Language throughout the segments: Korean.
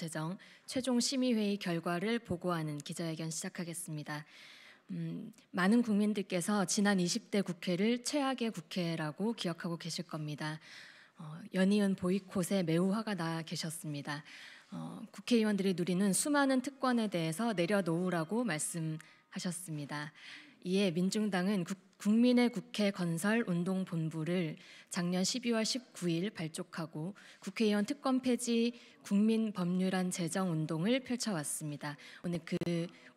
재정 최종 심의회의 결과를 보고하는 기자회견 시작하겠습니다. 음, 많은 국민들께서 지난 20대 국회를 최악의 국회라고 기억하고 계실 겁니다. 어, 연이은 보이콧에 매우 화가 나 계셨습니다. 어, 국회의원들이 누리는 수많은 특권에 대해서 내려놓으라고 말씀하셨습니다. 이에 민중당은 국민의 국회 건설 운동 본부를 작년 12월 19일 발족하고 국회의원 특권 폐지 국민 법률안 제정 운동을 펼쳐왔습니다. 오늘 그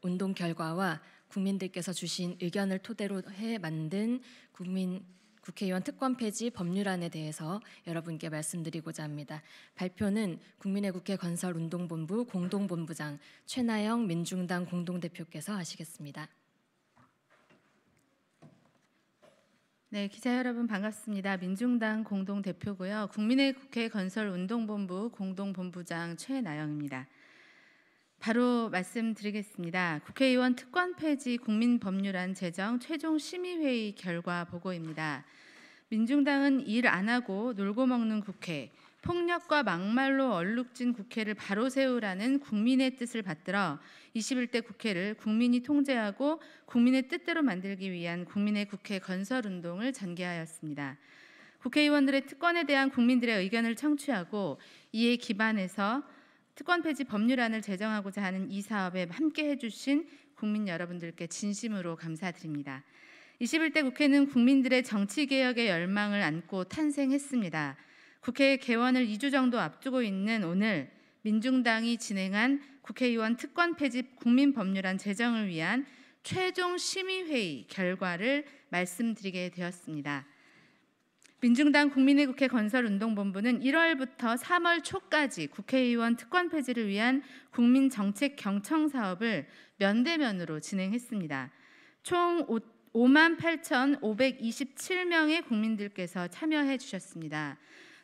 운동 결과와 국민들께서 주신 의견을 토대로 해 만든 국민 국회의원 특권 폐지 법률안에 대해서 여러분께 말씀드리고자 합니다. 발표는 국민의 국회 건설 운동본부 공동본부장 최나영 민중당 공동대표께서 하시겠습니다. 네, 기자 여러분 반갑습니다. 민중당 공동 대표고요. 국민의 국회 건설 운동본부 공동 본부장 최나영입니다. 바로 말씀드리겠습니다. 국회의원 특권 폐지 국민법률안 제정 최종 심의회의 결과 보고입니다. 민중당은 일 안 하고 놀고 먹는 국회, 폭력과 막말로 얼룩진 국회를 바로 세우라는 국민의 뜻을 받들어 21대 국회를 국민이 통제하고 국민의 뜻대로 만들기 위한 국민의 국회 건설 운동을 전개하였습니다. 국회의원들의 특권에 대한 국민들의 의견을 청취하고 이에 기반해서 특권 폐지 법률안을 제정하고자 하는 이 사업에 함께 해주신 국민 여러분들께 진심으로 감사드립니다. 21대 국회는 국민들의 정치 개혁의 열망을 안고 탄생했습니다. 국회 개원을 2주 정도 앞두고 있는 오늘 민중당이 진행한 국회의원 특권 폐지 국민법률안 제정을 위한 최종 심의회의 결과를 말씀드리게 되었습니다. 민중당 국민의 국회 건설운동본부는 1월부터 3월 초까지 국회의원 특권 폐지를 위한 국민 정책 경청 사업을 면대면으로 진행했습니다. 총 5만 8,527명의 국민들께서 참여해 주셨습니다.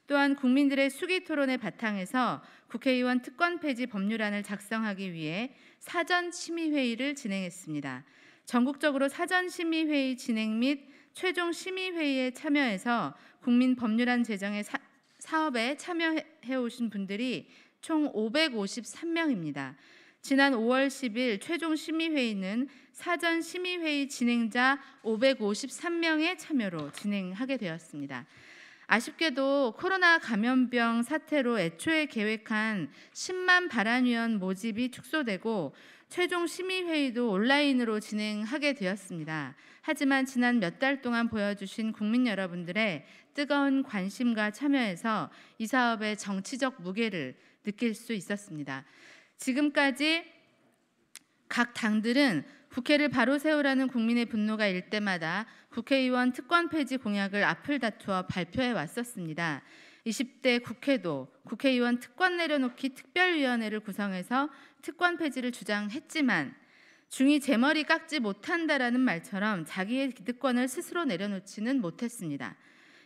또한 국민들의 수기 토론의 바탕에서 국회의원 특권 폐지 법률안을 작성하기 위해 사전 심의 회의를 진행했습니다. 전국적으로 사전 심의 회의 진행 및 최종 심의 회의에 참여해서 국민 법률안 제정의 사, 사업에 참여해 오신 분들이 총 553명입니다. 지난 5월 10일 최종 심의회의는 사전 심의회의 진행자 553명의 참여로 진행하게 되었습니다. 아쉽게도 코로나 감염병 사태로 애초에 계획한 10만 발안위원 모집이 축소되고 최종 심의회의도 온라인으로 진행하게 되었습니다. 하지만 지난 몇 달 동안 보여주신 국민 여러분들의 뜨거운 관심과 참여에서 이 사업의 정치적 무게를 느낄 수 있었습니다. 지금까지 각 당들은 국회를 바로 세우라는 국민의 분노가 일 때마다 국회의원 특권 폐지 공약을 앞을 다투어 발표해 왔었습니다. 20대 국회도 국회의원 특권 내려놓기 특별위원회를 구성해서 특권 폐지를 주장했지만 중이 제 머리 깎지 못한다라는 말처럼 자기의 기득권을 스스로 내려놓지는 못했습니다.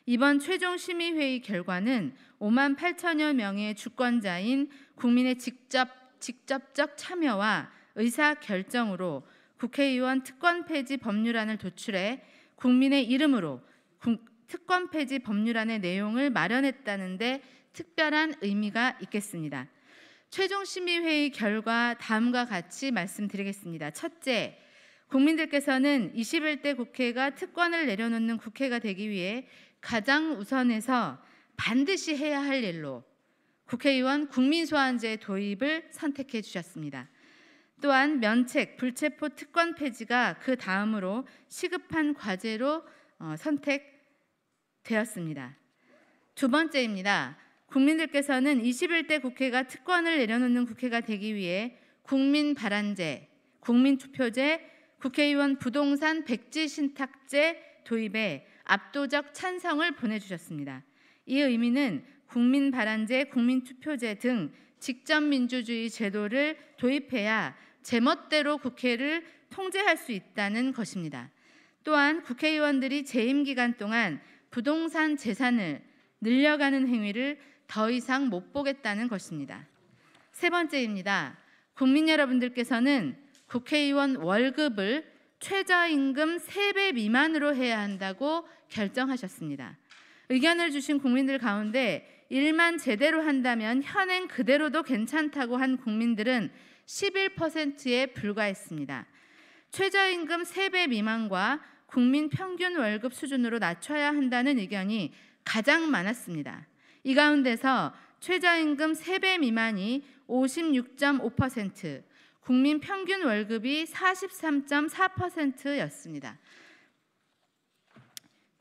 이번 최종 심의회의 결과는 5만 8천여 명의 주권자인 국민의 직접, 직접적 참여와 의사 결정으로 국회의원 특권 폐지 법률안을 도출해 국민의 이름으로 특권 폐지 법률안의 내용을 마련했다는데 특별한 의미가 있겠습니다. 최종 심의회의 결과 다음과 같이 말씀드리겠습니다. 첫째, 국민들께서는 21대 국회가 특권을 내려놓는 국회가 되기 위해 가장 우선에서 반드시 해야 할 일로 국회의원 국민소환제 도입을 선택해 주셨습니다. 또한 면책, 불체포 특권 폐지가 그 다음으로 시급한 과제로 어, 선택되었습니다. 두 번째입니다. 국민들께서는 21대 국회가 특권을 내려놓는 국회가 되기 위해 국민 발안제, 국민 투표제, 국회의원 부동산 백지 신탁제 도입에 압도적 찬성을 보내주셨습니다. 이 의미는 국민 발안제, 국민 투표제 등 직접 민주주의 제도를 도입해야 제멋대로 국회를 통제할 수 있다는 것입니다. 또한 국회의원들이 재임 기간 동안 부동산 재산을 늘려가는 행위를 더 이상 못 보겠다는 것입니다. 세 번째입니다. 국민 여러분들께서는 국회의원 월급을 최저임금 3배 미만으로 해야 한다고 결정하셨습니다. 의견을 주신 국민들 가운데 일만 제대로 한다면 현행 그대로도 괜찮다고 한 국민들은 11%에 불과했습니다. 최저임금 3배 미만과 국민 평균 월급 수준으로 낮춰야 한다는 의견이 가장 많았습니다. 이 가운데서 최저임금 3배 미만이 56.5%, 국민 평균 월급이 43.4%였습니다.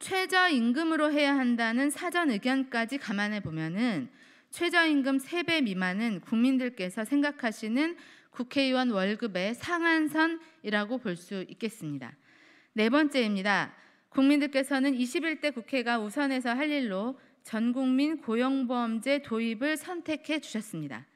최저임금으로 해야 한다는 사전 의견까지 감안해 보면은 최저임금 3배 미만은 국민들께서 생각하시는 국회의원 월급의 상한선이라고 볼 수 있겠습니다. 네 번째입니다. 국민들께서는 21대 국회가 우선해서 할 일로 전국민 고용보험제 도입을 선택해 주셨습니다.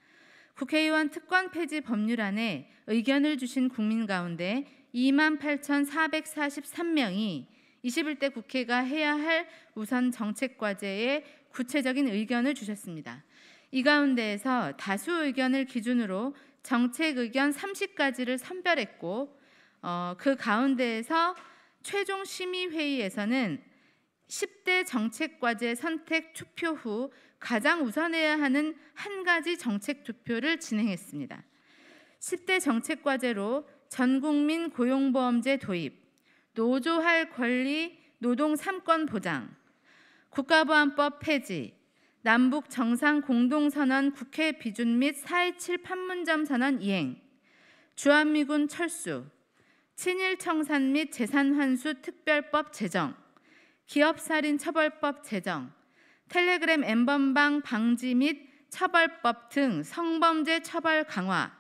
국회의원 특권 폐지 법률안에 의견을 주신 국민 가운데 28,443명이 21대 국회가 해야 할 우선 정책 과제에 구체적인 의견을 주셨습니다. 이 가운데에서 다수 의견을 기준으로 정책 의견 30가지를 선별했고 어, 그 가운데에서 최종 심의 회의에서는 10대 정책 과제 선택 투표 후 가장 우선해야 하는 한 가지 정책 투표를 진행했습니다. 10대 정책 과제로 전 국민 고용보험제 도입, 노조할 권리, 노동 3권 보장, 국가보안법 폐지, 남북 정상 공동선언 국회 비준 및4.27 판문점 선언 이행, 주한미군 철수, 친일 청산 및 재산 환수 특별법 제정, 기업살인 처벌법 제정, 텔레그램 엠번방 방지 및 처벌법 등 성범죄 처벌 강화,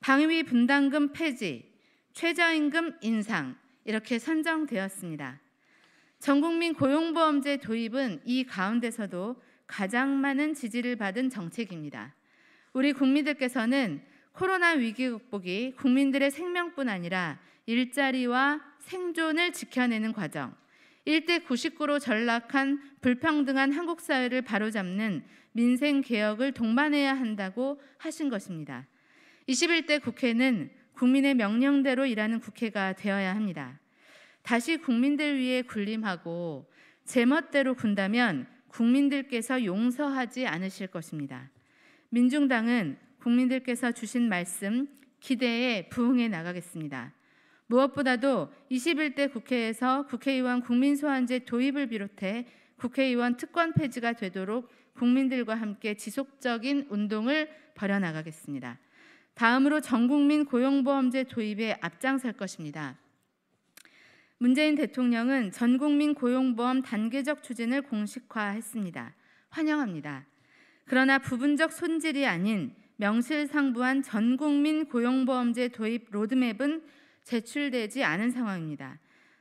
방위 분담금 폐지, 최저임금 인상 이렇게 선정되었습니다. 전국민 고용보험제 도입은 이 가운데서도 가장 많은 지지를 받은 정책입니다. 우리 국민들께서는 코로나 위기 극복이 국민들의 생명뿐 아니라 일자리와 생존을 지켜내는 과정, 일대 99로 전락한 불평등한 한국 사회를 바로잡는 민생 개혁을 동반해야 한다고 하신 것입니다. 21대 국회는 국민의 명령대로 일하는 국회가 되어야 합니다. 다시 국민들 위해 군림하고 제멋대로 군다면 국민들께서 용서하지 않으실 것입니다. 민중당은 국민들께서 주신 말씀 기대에 부응해 나가겠습니다. 무엇보다도 21대 국회에서 국회의원 국민소환제 도입을 비롯해 국회의원 특권 폐지가 되도록 국민들과 함께 지속적인 운동을 벌여나가겠습니다. 다음으로 전국민 고용보험제 도입에 앞장설 것입니다. 문재인 대통령은 전 국민 고용보험 단계적 추진을 공식화했습니다. 환영합니다. 그러나 부분적 손질이 아닌 명실상부한 전 국민 고용보험제 도입 로드맵은 제출되지 않은 상황입니다.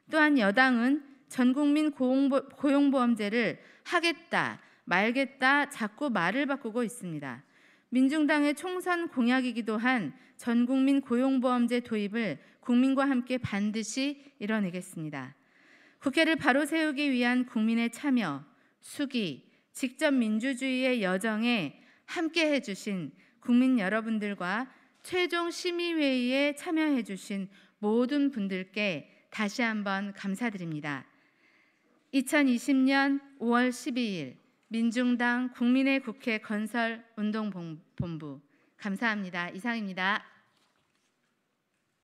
또한 여당은 전 국민 고용보, 험제를 하겠다, 말겠다 자꾸 말을 바꾸고 있습니다. 민중당의 총선 공약이기도 한 전국민 고용보험제 도입을 국민과 함께 반드시 이뤄내겠습니다. 국회를 바로 세우기 위한 국민의 참여, 수기, 직접 민주주의의 여정에 함께 해주신 국민 여러분들과 최종 심의회의에 참여해주신 모든 분들께 다시 한번 감사드립니다. 2020년 5월 12일 민중당 국민의 국회 건설 운동본부 감사합니다. 이상입니다.